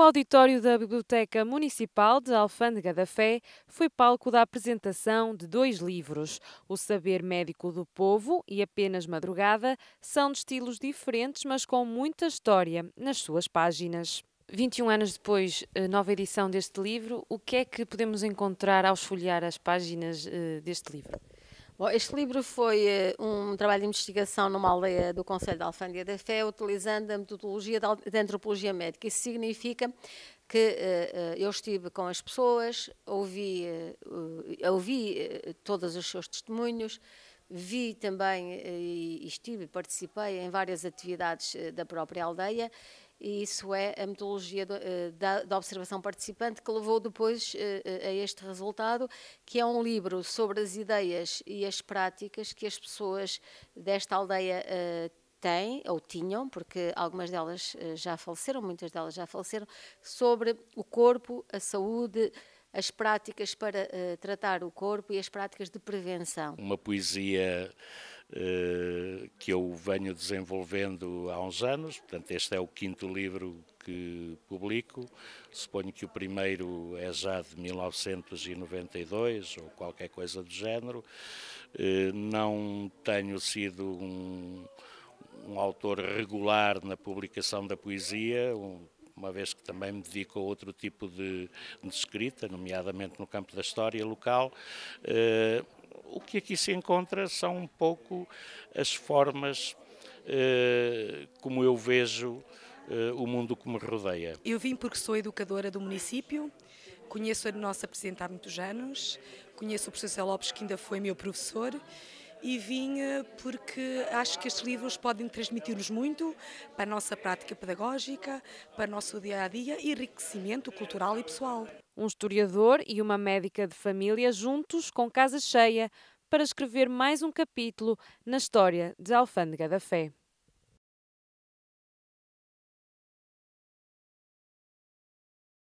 O auditório da Biblioteca Municipal de Alfândega da Fé foi palco da apresentação de dois livros. O Saber Médico do Povo e Apenas Madrugada são de estilos diferentes, mas com muita história nas suas páginas. 21 anos depois, eh, nova edição deste livro, o que é que podemos encontrar ao folhear as páginas eh, deste livro? Bom, este livro foi eh, um trabalho de investigação numa aldeia do Conselho da Alfândega da Fé, utilizando a metodologia da antropologia médica. Isso significa que eh, eh, eu estive com as pessoas, ouvi, ouvi todos os seus testemunhos, Vi também eh, e estive, participei em várias atividades eh, da própria aldeia e isso é a metodologia eh, da, da, observação participante que levou depois a este resultado, que é um livro sobre as ideias e as práticas que as pessoas desta aldeia têm ou tinham, porque algumas delas já faleceram, muitas delas já faleceram, sobre o corpo, a saúde, as práticas para uh, tratar o corpo e as práticas de prevenção. Uma poesia uh, que eu venho desenvolvendo há uns anos, portanto, este é o quinto livro que publico. Suponho que o primeiro é já de 1992 ou qualquer coisa do género. Uh, não tenho sido um um autor regular na publicação da poesia, uma vez que também me dedico a outro tipo de, de escrita, nomeadamente no campo da história local. Eh, o que aqui se encontra são um pouco as formas eh, como eu vejo eh, o mundo que me rodeia. Eu vim porque sou educadora do município, conheço a nossa Presidente há muitos anos, conheço o professor Lopes, que ainda foi meu professor e vim porque acho que estes livros podem transmitir-nos muito para a nossa prática pedagógica, para o nosso dia a dia e enriquecimento cultural e pessoal. Um historiador e uma médica de família juntos com casa cheia para escrever mais um capítulo na história de Alfândega da Fé.